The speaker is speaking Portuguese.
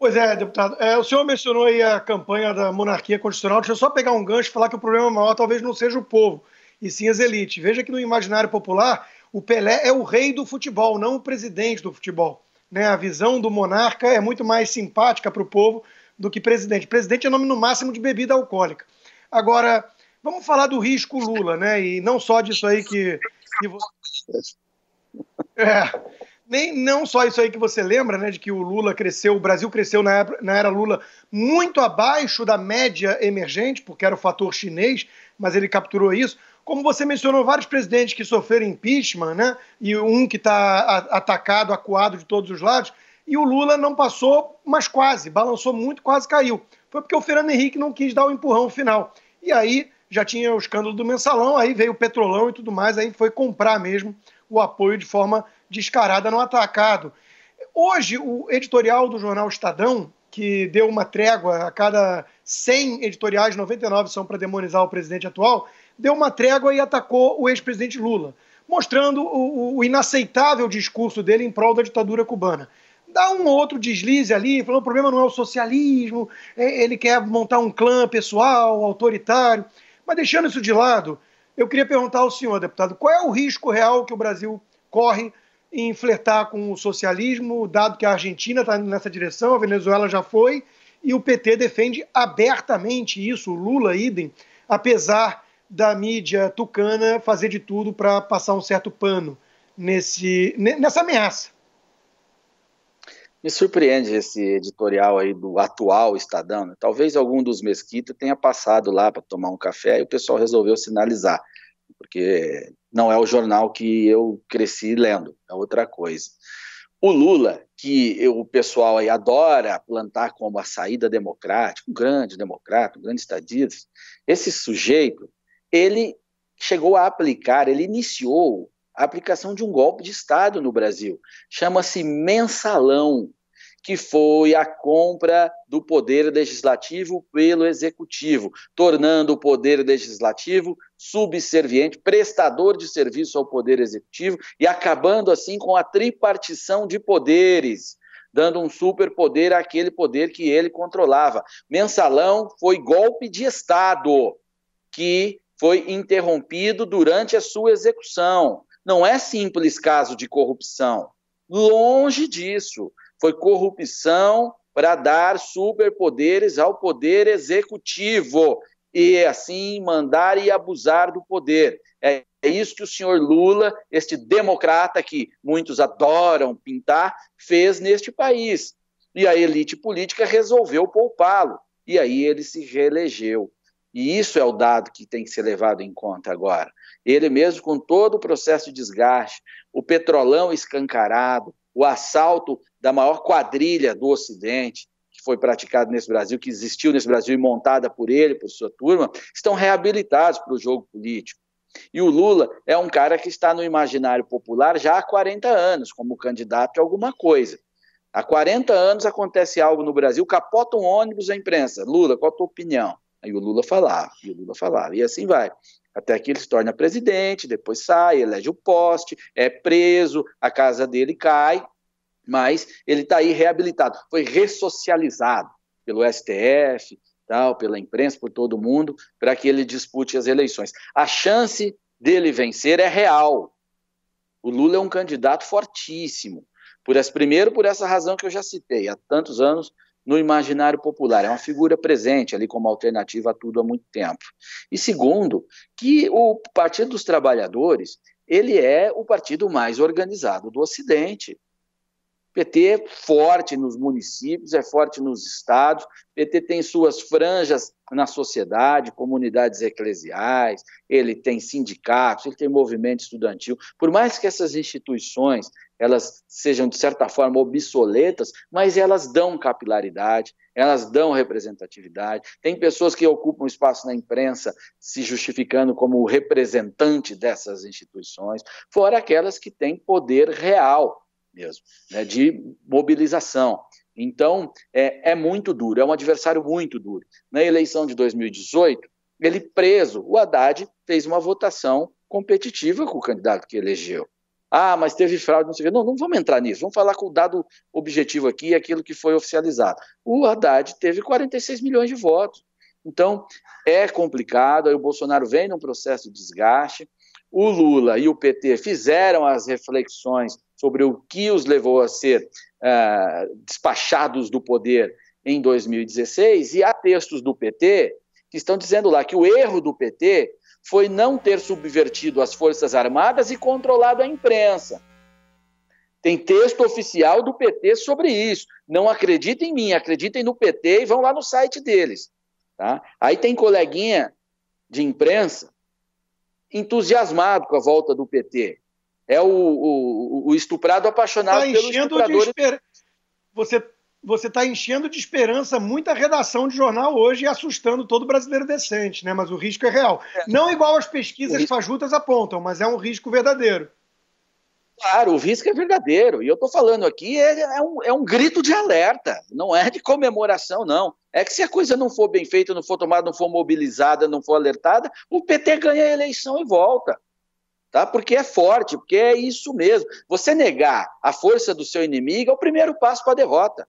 Pois é, deputado. É, o senhor mencionou aí a campanha da monarquia constitucional. Deixa eu só pegar um gancho e falar que o problema maior talvez não seja o povo, e sim as elites. Veja que no imaginário popular, o Pelé é o rei do futebol, não o presidente do futebol. Né? A visão do monarca é muito mais simpática para o povo do que presidente. Presidente é nome no máximo de bebida alcoólica. Agora, vamos falar do risco Lula, né? E não só disso aí que. que... É nem não só isso aí que você lembra, né, de que o Lula cresceu, o Brasil cresceu na, na era Lula muito abaixo da média emergente, porque era o fator chinês, mas ele capturou isso. Como você mencionou, vários presidentes que sofreram impeachment, né, e um que está atacado, acuado de todos os lados, e o Lula não passou, mas quase, balançou muito, quase caiu. Foi porque o Fernando Henrique não quis dar o empurrão final. E aí já tinha o escândalo do mensalão, aí veio o petrolão e tudo mais, aí foi comprar mesmo o apoio de forma descarada no atacado. Hoje, o editorial do jornal Estadão, que deu uma trégua a cada 100 editoriais, 99 são para demonizar o presidente atual, deu uma trégua e atacou o ex-presidente Lula, mostrando o, o, inaceitável discurso dele em prol da ditadura cubana. Dá um outro deslize ali, falando o problema não é o socialismo, é, ele quer montar um clã pessoal, autoritário. Mas deixando isso de lado, eu queria perguntar ao senhor, deputado, qual é o risco real que o Brasil corre em flertar com o socialismo, dado que a Argentina está nessa direção, a Venezuela já foi, e o PT defende abertamente isso, Lula idem, apesar da mídia tucana fazer de tudo para passar um certo pano nesse, nessa ameaça. Me surpreende esse editorial aí do atual Estadão. Né? Talvez algum dos Mesquita tenha passado lá para tomar um café e o pessoal resolveu sinalizar porque não é o jornal que eu cresci lendo, é outra coisa. O Lula, que o pessoal aí adora plantar como a saída democrática, um grande democrata, um grande estadista, esse sujeito, ele chegou a aplicar, ele iniciou a aplicação de um golpe de Estado no Brasil. Chama-se mensalão que foi a compra do poder legislativo pelo executivo, tornando o poder legislativo subserviente, prestador de serviço ao poder executivo e acabando assim com a tripartição de poderes dando um superpoder àquele poder que ele controlava. Mensalão foi golpe de Estado que foi interrompido durante a sua execução. Não é simples caso de corrupção. Longe disso. Foi corrupção para dar superpoderes ao poder executivo e assim mandar e abusar do poder. É, é isso que o senhor Lula, este democrata que muitos adoram pintar, fez neste país. E a elite política resolveu poupá-lo. E aí ele se reelegeu. E isso é o dado que tem que ser levado em conta agora. Ele mesmo, com todo o processo de desgaste, o petrolão escancarado, o assalto da maior quadrilha do Ocidente, que foi praticado nesse Brasil, que existiu nesse Brasil e montada por ele, por sua turma, estão reabilitados para o jogo político. E o Lula é um cara que está no imaginário popular já há 40 anos, como candidato a alguma coisa. Há 40 anos acontece algo no Brasil, capota um ônibus a imprensa. Lula, qual a tua opinião? Aí o Lula falava, e o Lula falava, e assim vai. Até que ele se torna presidente, depois sai, elege o poste, é preso, a casa dele cai, mas ele está aí reabilitado, foi ressocializado pelo STF, tal, pela imprensa, por todo mundo, para que ele dispute as eleições. A chance dele vencer é real. O Lula é um candidato fortíssimo. Por essa, primeiro, por essa razão que eu já citei, há tantos anos no imaginário popular. É uma figura presente ali como alternativa a tudo há muito tempo. E segundo, que o Partido dos Trabalhadores ele é o partido mais organizado do Ocidente. PT é forte nos municípios, é forte nos estados, PT tem suas franjas na sociedade, comunidades eclesiais, ele tem sindicatos, ele tem movimento estudantil. Por mais que essas instituições elas sejam de certa forma obsoletas, mas elas dão capilaridade, elas dão representatividade. Tem pessoas que ocupam espaço na imprensa se justificando como representante dessas instituições, fora aquelas que têm poder real mesmo, né, de mobilização. Então, é, é, muito duro, é um adversário muito duro. Na eleição de 2018, ele preso, o Haddad fez uma votação competitiva com o candidato que elegeu. Ah, mas teve fraude, não sei o quê. Não, não vamos entrar nisso, vamos falar com o dado objetivo aqui, aquilo que foi oficializado. O Haddad teve 46 milhões de votos. Então, é complicado, aí o Bolsonaro vem num processo de desgaste, o Lula e o PT fizeram as reflexões sobre o que os levou a ser uh, despachados do poder em 2016, e há textos do PT que estão dizendo lá que o erro do PT foi não ter subvertido as Forças Armadas e controlado a imprensa. Tem texto oficial do PT sobre isso. Não acreditem em mim, acreditem no PT e vão lá no site deles. Tá? Aí tem coleguinha de imprensa entusiasmado com a volta do PT. É o, o, o estuprado apaixonado tá pelo estuprador. Esper... Você você está enchendo de esperança muita redação de jornal hoje e assustando todo brasileiro decente, né? Mas o risco é real. É. Não igual as pesquisas fajutas apontam, mas é um risco verdadeiro. Claro, o risco é verdadeiro. E eu estou falando aqui, é, é, um, é um grito de alerta, não é de comemoração, não. É que se a coisa não for bem feita, não for tomada, não for mobilizada, não for alertada, o PT ganha a eleição e volta tá? Porque é forte, porque é isso mesmo. Você negar a força do seu inimigo é o primeiro passo para a derrota.